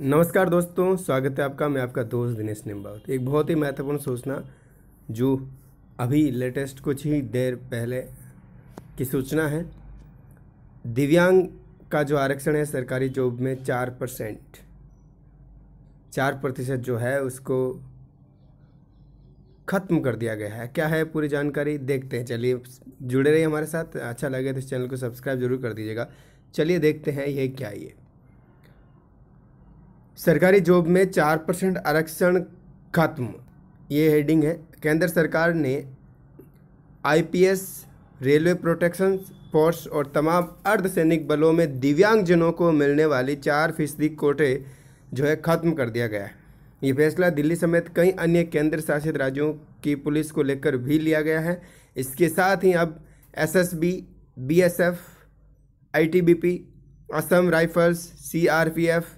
नमस्कार दोस्तों स्वागत है आपका मैं आपका दोस्त दिनेश निम्बावत एक बहुत ही महत्वपूर्ण सूचना जो अभी लेटेस्ट कुछ ही देर पहले की सूचना है दिव्यांग का जो आरक्षण है सरकारी जॉब में चार परसेंट चार प्रतिशत जो है उसको ख़त्म कर दिया गया है क्या है पूरी जानकारी देखते हैं चलिए जुड़े रहिए हमारे साथ अच्छा लगे तो इस चैनल को सब्सक्राइब जरूर कर दीजिएगा चलिए देखते हैं ये क्या ये सरकारी जॉब में चार परसेंट आरक्षण खत्म ये हेडिंग है केंद्र सरकार ने आईपीएस रेलवे प्रोटेक्शन फोर्स और तमाम अर्धसैनिक बलों में दिव्यांगजनों को मिलने वाली चार फीसदी कोटे जो है ख़त्म कर दिया गया है ये फैसला दिल्ली समेत कई अन्य केंद्र शासित राज्यों की पुलिस को लेकर भी लिया गया है इसके साथ ही अब SSB, BSF, ITBP, Assam Rifles CRPF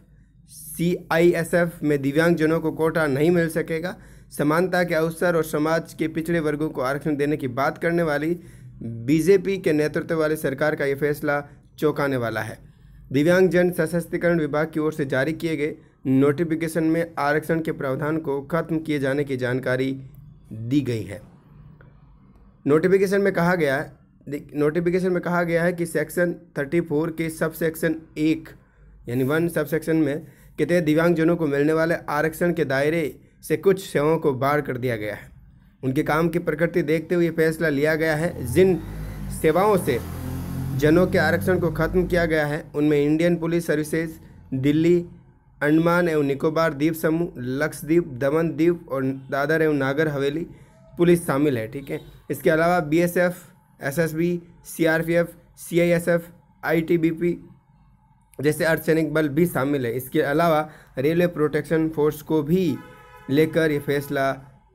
CISF में दिव्यांगजनों को कोटा नहीं मिल सकेगा समानता के अवसर और समाज के पिछड़े वर्गों को आरक्षण देने की बात करने वाली बीजेपी के नेतृत्व वाली सरकार का ये फैसला चौंकाने वाला है दिव्यांगजन सशक्तिकरण विभाग की ओर से जारी किए गए नोटिफिकेशन में आरक्षण के प्रावधान को खत्म किए जाने की जानकारी दी गई है नोटिफिकेशन में कहा गया नोटिफिकेशन में कहा गया है कि सेक्शन 34 के सब सेक्शन एक यानी वन सब सेक्शन में के तहत दिव्यांगजनों को मिलने वाले आरक्षण के दायरे से कुछ सेवाओं को बाढ़ कर दिया गया है उनके काम की प्रकृति देखते हुए फैसला लिया गया है जिन सेवाओं से जनों के आरक्षण को खत्म किया गया है उनमें Indian Police Services Delhi Andaman एवं निकोबार द्वीप समूह लक्षद्वीप दमन द्वीप और दादर एवं नागर हवेली पुलिस शामिल है ठीक है इसके अलावा BSF SSB CRPF CISF ITBP जैसे अर्धसैनिक बल भी शामिल है इसके अलावा रेलवे प्रोटेक्शन फोर्स को भी लेकर ये फैसला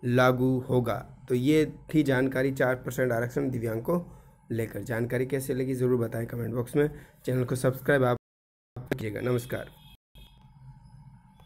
लागू होगा तो ये थी जानकारी चार परसेंट आरक्षण दिव्यांग को लेकर जानकारी कैसे लगी ज़रूर बताएं कमेंट बॉक्स में चैनल को सब्सक्राइब आप कीजिएगा नमस्कार